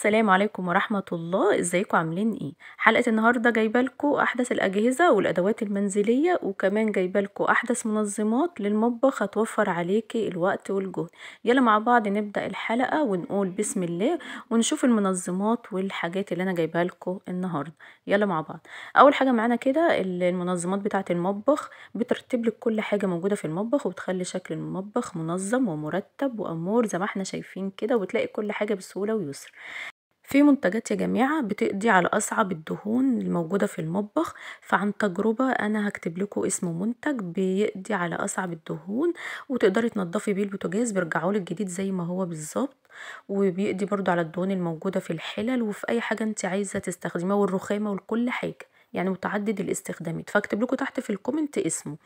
السلام عليكم ورحمة الله ازيكم عاملين ايه حلقة النهاردة جايبالكو احدث الاجهزة والادوات المنزلية وكمان جايبالكو احدث منظمات للمطبخ هتوفر عليكي الوقت والجهد يلا مع بعض نبدأ الحلقة ونقول بسم الله ونشوف المنظمات والحاجات اللي انا جايبالكو النهاردة يلا مع بعض اول حاجة معانا كده المنظمات بتاعة المطبخ بترتب لك كل حاجة موجودة في المطبخ وبتخلي شكل المطبخ منظم ومرتب وامور زي ما احنا شايفين كده وتلاقي كل حاجة بسهولة ويسر في منتجات يا جماعة بتقضي على أصعب الدهون الموجودة في المطبخ فعن تجربة أنا هكتب لكم اسم منتج بيقضي على أصعب الدهون وتقدري تنضفي بيه البوتاجاز بيرجعهولك جديد زي ما هو بالظبط وبيقضي برضو على الدهون الموجودة في الحلل وفي أي حاجة أنت عايزة تستخدمها والرخامة وكل حاجة يعني متعدد الاستخدامات فاكتب لكم تحت في الكومنت اسمه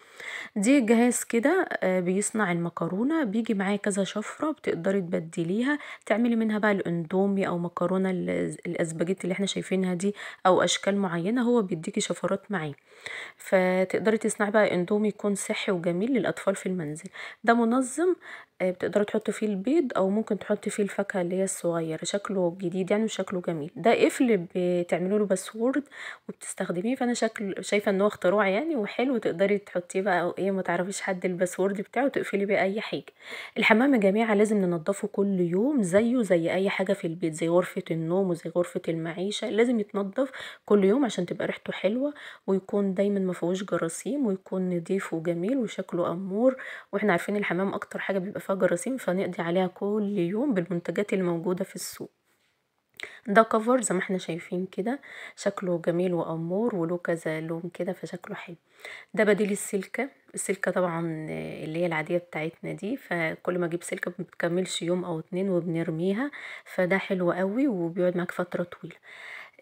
دي جهاز كده آه، بيصنع المكرونه بيجي معاه كذا شفره بتقدري تبدليها تعملي منها بقى الاندومي او مكرونه الاسباجيتي اللي احنا شايفينها دي او اشكال معينه هو بيديكي شفرات معاه فتقدري تصنعي بقى اندومي يكون صحي وجميل للاطفال في المنزل ده منظم آه، بتقدروا تحطوا فيه البيض او ممكن تحطي فيه الفاكهه اللي هي الصغيره شكله جديد يعني وشكله جميل ده قفل بتعملوا له باسورد وبتستخدميه فانا شكل شايفه ان هو اختراع يعني وحلو تقدري تحطيه بقى او ايه ما تعرفيش حد الباسورد بتاعه تقفلي بيه اي حاجه الحمام يا جماعه لازم ننضفه كل يوم زيه زي اي حاجه في البيت زي غرفه النوم وزي غرفه المعيشه لازم يتنضف كل يوم عشان تبقى ريحته حلوه ويكون دايما ما فيهوش جراثيم ويكون نضيف وجميل وشكله امور واحنا عارفين الحمام اكتر حاجه بيبقى بتاعتها جراثيم فنقضي عليها كل يوم بالمنتجات الموجودة في السوق ده كفر زي ما احنا شايفين كده شكله جميل وامور وله كذا لون كده فشكله حلو ده بديل السلكه السلكه طبعا اللي هي العاديه بتاعتنا دي فكل ما اجيب سلكه ما بتكملش يوم او اتنين وبنرميها فده حلو قوي وبيقعد معاك فتره طويله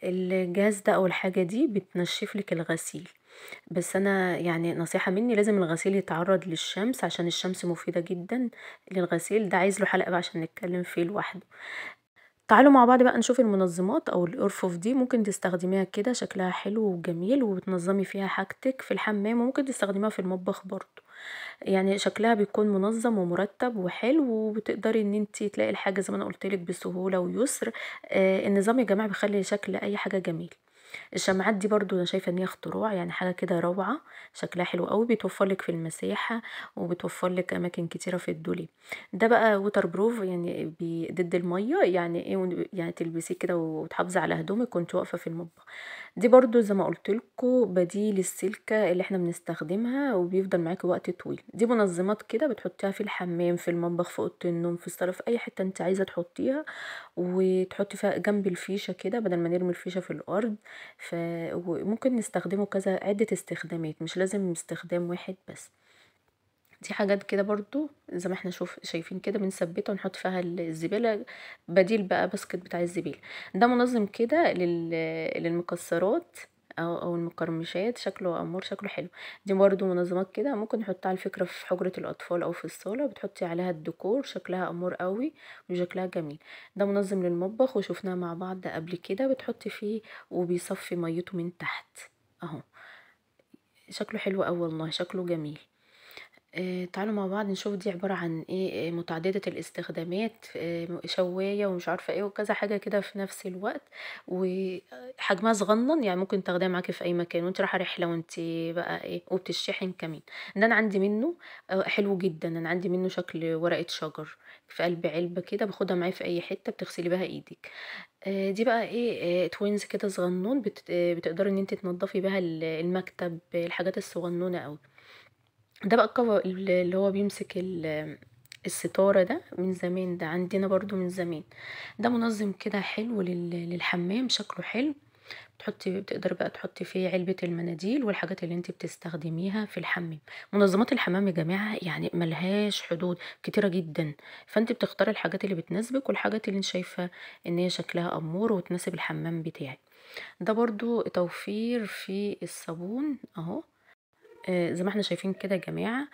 الجهاز ده او الحاجه دي بتنشف لك الغسيل بس أنا يعني نصيحة مني، لازم الغسيل يتعرّض للشمس عشان الشمس مفيدة جدًا للغسيل، ده عايزله حلقة بقى عشان نتكلم فيه لوحده. تعالوا مع بعض بقى نشوف المنظمات أو الأرفف دي ممكن تستخدميها كده شكلها حلو وجميل وبتنظمي فيها حاجتك في الحمام وممكن تستخدميها في المطبخ برضو يعني شكلها بيكون منظم ومرتب وحلو وبتقدري إن أنتِ تلاقي الحاجة زي ما أنا قُلت لِك بسهولة ويسر، آه، النظام يا جماعة بيخلّي شكل أي حاجة جميل. الشمعات دي برضو انا شايفه ان هي اختراع يعني حاجه كده روعه شكلها حلو قوي بتوفر لك في المساحه وبتوفر لك اماكن كتيره في الدولي ده بقى ووتر بروف يعني ضد الميه يعني ايه يعني تلبسيه كده وتحافظي على هدومك وانت واقفه في المطبخ دي برضو زي ما قلت لكم بديل السلكه اللي احنا بنستخدمها وبيفضل معاكي وقت طويل دي منظمات كده بتحطيها في الحمام في المطبخ في اوضه النوم في الصاله في اي حته انت عايزه تحطيها وتحطي فيها جنب الفيشه كده بدل ما نرمي الفيشه في الارض فممكن نستخدمه كذا عده استخدامات مش لازم استخدام واحد بس دي حاجات كده برضو زي ما احنا شوف شايفين كده بنثبتها ونحط فيها الزبالة بديل بقى باسكت بتاع الزبيل ده منظم كده للمكسرات او او المقرمشات شكله امور شكله حلو دي برضو منظمات كده ممكن نحطها على فكره في حجره الاطفال او في الصاله بتحطي عليها الديكور شكلها امور قوي وشكلها جميل ده منظم للمطبخ وشفناه مع بعض قبل كده بتحطي فيه وبيصفي ميته من تحت اهو شكله حلو اوي والله شكله جميل آه، تعالوا مع بعض نشوف دي عبارة عن إيه، آه، متعددة الاستخدامات آه، شواية ومش عارفة إيه وكذا حاجة كده في نفس الوقت، وحجمها صغنن يعني ممكن تاخديها معاكِ في أي مكان وأنتِ رايحة رحلة وأنتِ بقى إيه وبتشحن كمان، ده أنا عندي منه حلو جدًا، أنا عندي منه شكل ورقة شجر في قلب علبة كده باخدها معايا في أي حتة بتغسلي بيها إيدِك، دي بقى إيه توينز كده صغنون بتقدر بتقدري إن أنتِ تنضفي بيها المكتب الحاجات الصغنونة أوي. ده بقى الكفر اللي هو بيمسك الستارة ده من زمان ده عندنا برضو من زمان ده منظم كده حلو للحمام شكله حلو بتحطي بتقدر بقى تحطي فيه علبة المناديل والحاجات اللي انت بتستخدميها في الحمام منظمات الحمام يا جماعة يعني ملهاش حدود كتيرة جدا فانت بتختاري الحاجات اللي بتناسبك والحاجات اللي انت شايفة ان هي شكلها امور وتناسب الحمام بتاعك ده برضو توفير في الصابون اهو آه، زي ما احنا شايفين كده يا جماعة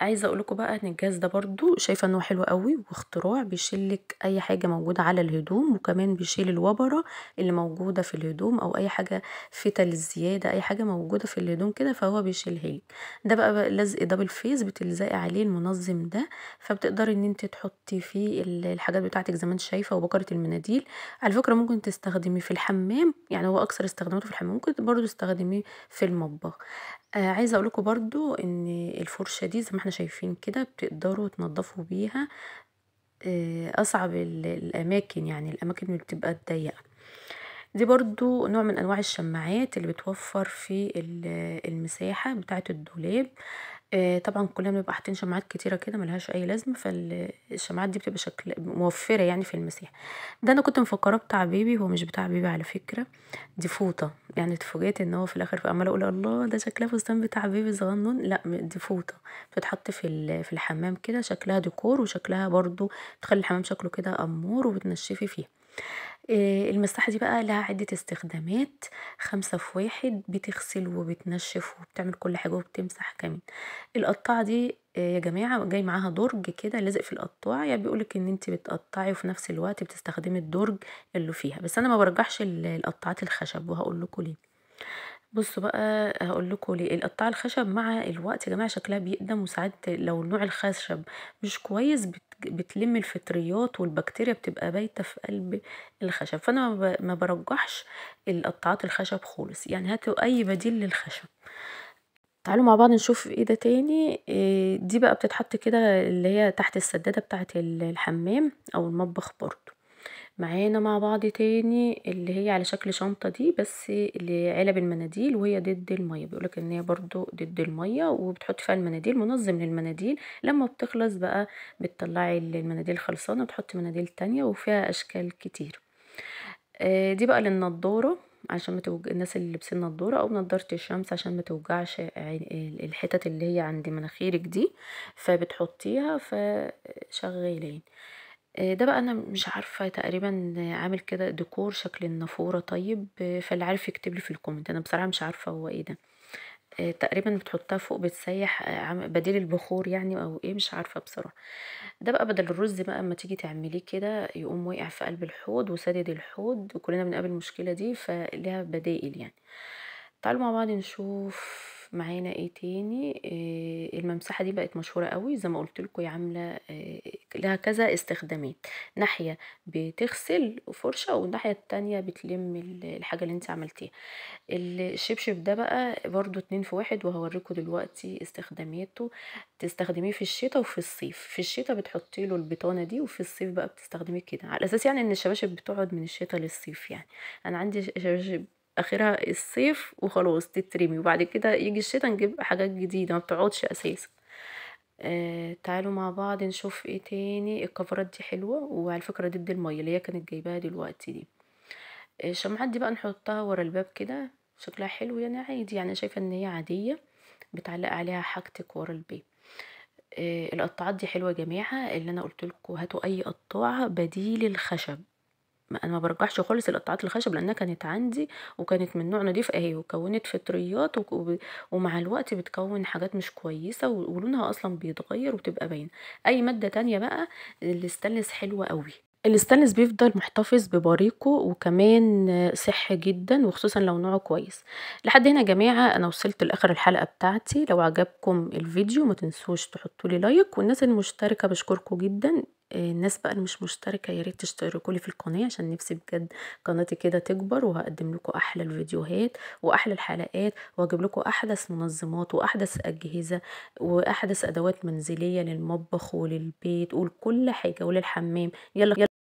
عايزه اقول لكم بقى ان الجهاز ده برضو شايفه انه حلو قوي واختراع بيشيلك اي حاجه موجوده على الهدوم وكمان بيشيل الوبره اللي موجوده في الهدوم او اي حاجه فتل زياده اي حاجه موجوده في الهدوم كده فهو بيشيلها لك ده بقى لزق دبل فيس بتلزقي عليه المنظم ده فبتقدري ان انت تحطي فيه الحاجات بتاعتك زي ما انت شايفه وبكره المناديل على فكره ممكن تستخدميه في الحمام يعني هو اكثر استخداماته في الحمام ممكن برضو تستخدميه في المطبخ آه عايزه اقول لكم برضو ان الفرشه دي زي ما احنا شايفين كده بتقدروا تنضفوا بيها آه، اصعب الاماكن يعني الاماكن اللي بتبقى ضيقه دي برضو نوع من انواع الشماعات اللي بتوفر في المساحة بتاعة الدولاب آه، طبعًا كلّنا بنبقى حاطين شماعات كتيرة كده ملهاش أي لازمة، فال الشماعات دي بتبقى شكل موفّرة يعني في المسيح ده أنا كنت مفكرة بتاع بيبي، هو مش بتاع بيبي على فكرة، دي فوطة، يعني اتفاجئت إن هو في الآخر في أقول الله! ده شكلها فستان بتاع بيبي صغنون، لأ دي فوطة بتتحط في في الحمام كده، شكلها ديكور وشكلها برضو تخلي الحمام شكله كده أمور وبتنشّفي فيه. آه، المساحة دي بقى لها عدة استخدامات خمسة في واحد بتغسل وبتنشف وبتعمل كل حاجة وبتمسح كمان القطاعة دي آه، يا جماعة جاي معاها درج كده لازق في القطاع يعني بيقولك ان انت بتقطعي وفي نفس الوقت بتستخدمي الدرج اللي فيها بس انا ما برجحش القطاعات الخشب وهقول لكم ليه بصوا بقى هقول لكم ليه القطاعه الخشب مع الوقت يا جماعه شكلها بيقدم وساعات لو نوع الخشب مش كويس بتلم الفطريات والبكتيريا بتبقى بايته في قلب الخشب فانا ما برجحش القطعات الخشب خالص يعني هاتوا اي بديل للخشب تعالوا مع بعض نشوف ايه ده تاني آه، دي بقى بتتحط كده اللي هي تحت السداده بتاعه الحمام او المطبخ برضو معانا مع بعض تاني اللي هي على شكل شنطة دي بس لعلب المناديل وهي ضد المية بيقولك ان هي برضو ضد المية وبتحط فيها المناديل منظم للمناديل لما بتخلص بقى بتطلعي المناديل خلصانة وتحطي مناديل تانية وفيها اشكال كتير آه، دي بقى للنضارة عشان ما توج... الناس اللي لابسين نضاره او نضاره الشمس عشان ما توجعش الحتت اللي هي عند مناخيرك دي فبتحطيها فشغالين آه، ده بقى انا مش عارفه تقريبا عامل كده ديكور شكل النافوره طيب آه، فاللي عارف يكتب لي في الكومنت انا بصراحه مش عارفه هو ايه ده آه، تقريبا بتحطها فوق بتسيح بديل البخور يعني او ايه مش عارفه بصراحه ده بقى بدل الرز بقى اما تيجي تعمليه كده يقوم واقع في قلب الحوض وسدد الحوض وكلنا بنقابل المشكله دي فليها بدائل يعني تعالوا مع بعض نشوف معانا ايه تاني إيه الممسحه دي بقت مشهوره قوي زي ما قلت لكم عامله إيه لها كذا استخدامات ناحيه بتغسل فرشه والناحيه التانية بتلم الحاجه اللي انت عملتيها الشبشب ده بقى برضو اتنين في واحد وهوريكم دلوقتي استخداماته تستخدميه في الشتاء وفي الصيف في الشتاء بتحطي له البطانه دي وفي الصيف بقى بتستخدميه كده على اساس يعني ان الشباشب بتقعد من الشتاء للصيف يعني انا عندي شباشب اخرها الصيف وخلاص تترمي وبعد كده يجي الشتاء نجيب حاجات جديده ما بتقعدش اساسا آه تعالوا مع بعض نشوف ايه تاني الكفرات دي حلوه وعلى فكره ضد الميه اللي هي كانت جايباها دلوقتي دي آه، الشمعات دي بقى نحطها ورا الباب كده شكلها حلو يعني عادي يعني شايفه ان هي عاديه بتعلق عليها حاجتك ورا الباب آه، القطاعات دي حلوه جميعها اللي انا قلت لكم هاتوا اي قطاعه بديل الخشب انا ما برجحش خالص القطاعات الخشب لانها كانت عندي وكانت من نوع نضيف اهي وكونت فطريات ومع الوقت بتكون حاجات مش كويسه ولونها اصلا بيتغير وتبقى باينه اي ماده تانية بقى الاستانلس حلوه قوي الاستانلس بيفضل محتفظ ببريقه وكمان صحي جدا وخصوصا لو نوعه كويس لحد هنا يا جماعه انا وصلت لاخر الحلقه بتاعتي لو عجبكم الفيديو ما تنسوش تحطوا لي لايك والناس المشتركه بشكركم جدا الناس بقى اللي مش مشتركه يا ريت تشتركوا لي في القناه عشان نفسي بجد قناتي كده تكبر وهقدم لكم احلى الفيديوهات واحلى الحلقات واجيب لكم احدث منظمات واحدث اجهزه واحدث ادوات منزليه للمطبخ وللبيت ولكل حاجه وللحمام يلا يلا